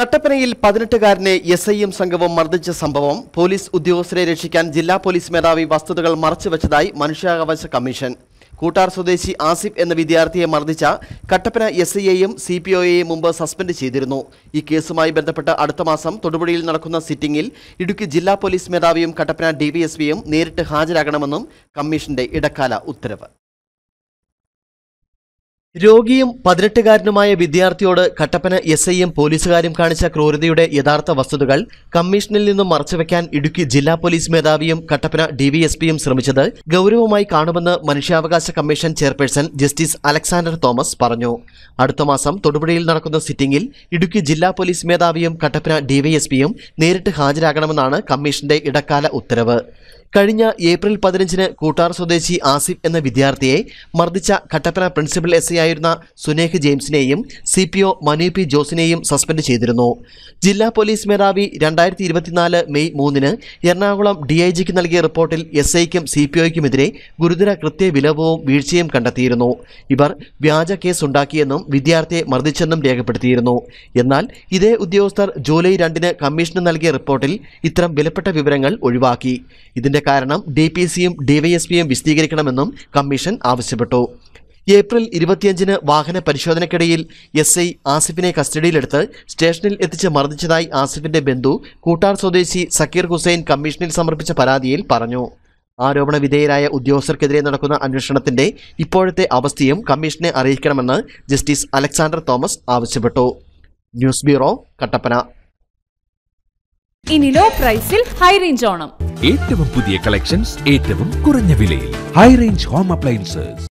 കട്ടപ്പനയിൽ പതിനെട്ടുകാരനെ S I M സംഘവും മർദ്ദിച്ച സംഭവം പോലീസ് ഉദ്യോഗസ്ഥരെ രക്ഷിക്കാൻ ജില്ലാ പോലീസ് മേധാവി വസ്തുതകൾ മറച്ചുവെച്ചതായി മനുഷ്യാവകാശ കമ്മീഷൻ കൂട്ടാർ സ്വദേശി ആസിഫ് എന്ന വിദ്യാർത്ഥിയെ മർദ്ദിച്ച കട്ടപ്പന എസ് എയും സി പി ഒയെയും മുമ്പ് സസ്പെൻഡ് ചെയ്തിരുന്നു ഈ കേസുമായി ബന്ധപ്പെട്ട് അടുത്ത മാസം തൊടുപുഴയിൽ നടക്കുന്ന സിറ്റിംഗിൽ ഇടുക്കി ജില്ലാ പോലീസ് മേധാവിയും കട്ടപ്പന ഡിവിഎസ്പിയും നേരിട്ട് ഹാജരാകണമെന്നും കമ്മീഷന്റെ ഇടക്കാല ഉത്തരവ് രോഗിയും പതിനെട്ടുകാരനുമായ വിദ്യാർത്ഥിയോട് കട്ടപ്പന എസ് എം പോലീസുകാരും കാണിച്ച ക്രൂരതയുടെ യഥാർത്ഥ വസ്തുതകൾ കമ്മീഷനിൽ നിന്നും മറച്ചുവെക്കാൻ ഇടുക്കി ജില്ലാ പോലീസ് മേധാവിയും കട്ടപ്പന ഡിവിഎസ്പിയും ശ്രമിച്ചത് ഗൗരവമായി കാണുമെന്ന് മനുഷ്യാവകാശ കമ്മീഷൻ ചെയർപേഴ്സൺ ജസ്റ്റിസ് അലക്സാണ്ടർ തോമസ് പറഞ്ഞു അടുത്ത മാസം തൊടുപുഴയിൽ നടക്കുന്ന സിറ്റിംഗിൽ ഇടുക്കി ജില്ലാ പോലീസ് മേധാവിയും കട്ടപ്പന ഡിവൈഎസ്പിയും നേരിട്ട് ഹാജരാകണമെന്നാണ് കമ്മീഷന്റെ ഇടക്കാല ഉത്തരവ് കഴിഞ്ഞ ഏപ്രിൽ പതിനഞ്ചിന് കൂട്ടാർ സ്വദേശി ആസിഫ് എന്ന വിദ്യാർത്ഥിയെ മർദ്ദിച്ച കട്ടപ്പന പ്രിൻസിപ്പൽ എസ് ആയിരുന്ന സുനേഹ് ജെയിംസിനെയും C P O Manu P ജോസിനെയും സസ്പെൻഡ് ചെയ്തിരുന്നു ജില്ലാ പോലീസ് മേധാവി രണ്ടായിരത്തി ഇരുപത്തിനാല് മെയ് മൂന്നിന് എറണാകുളം ഡി ഐ ജിക്ക് നൽകിയ റിപ്പോർട്ടിൽ എസ് ഐക്കും സി പി ഒയ്ക്കുമെതിരെ ഗുരുതര കൃത്യ വിലപവും വീഴ്ചയും കണ്ടെത്തിയിരുന്നു ഇവർ വ്യാജ കേസ് ഉണ്ടാക്കിയെന്നും വിദ്യാർത്ഥിയെ മർദ്ദിച്ചെന്നും രേഖപ്പെടുത്തിയിരുന്നു എന്നാൽ ഇതേ ഉദ്യോഗസ്ഥർ ജൂലൈ രണ്ടിന് കമ്മീഷന് നൽകിയ റിപ്പോർട്ടിൽ ഇത്തരം വിലപ്പെട്ട വിവരങ്ങൾ ഒഴിവാക്കി ഇതിന്റെ ഇതിന്റെ കാരണം ഡി പി സിയും ഡിവൈഎസ്പിയും വിശദീകരിക്കണമെന്നും കമ്മീഷൻ ആവശ്യപ്പെട്ടു ഏപ്രിൽ ഇരുപത്തിയഞ്ചിന് വാഹന പരിശോധനയ്ക്കിടയിൽ എസ് ഐ ആസിഫിനെ കസ്റ്റഡിയിലെടുത്ത് സ്റ്റേഷനിൽ എത്തിച്ച് മർദ്ദിച്ചതായി ആസിഫിന്റെ ബന്ധു കൂട്ടാർ സ്വദേശി സക്കീർ ഹുസൈൻ കമ്മീഷനിൽ സമർപ്പിച്ച പരാതിയിൽ പറഞ്ഞു ആരോപണ വിധേയരായ ഉദ്യോഗസ്ഥർക്കെതിരെ നടക്കുന്ന അന്വേഷണത്തിന്റെ ഇപ്പോഴത്തെ അവസ്ഥയും കമ്മീഷനെ അറിയിക്കണമെന്ന് ജസ്റ്റിസ് അലക്സാണ്ടർ തോമസ് ആവശ്യപ്പെട്ടു ന്യൂസ് ബ്യൂറോ കട്ടപ്പന ഇനി ലോ പ്രൈസിൽ ഹൈ റേഞ്ച് ഓണം ഏറ്റവും പുതിയ കളക്ഷൻസ് ഏറ്റവും കുറഞ്ഞ വിലയിൽ ഹൈ റേഞ്ച് ഹോം അപ്ലയൻസസ്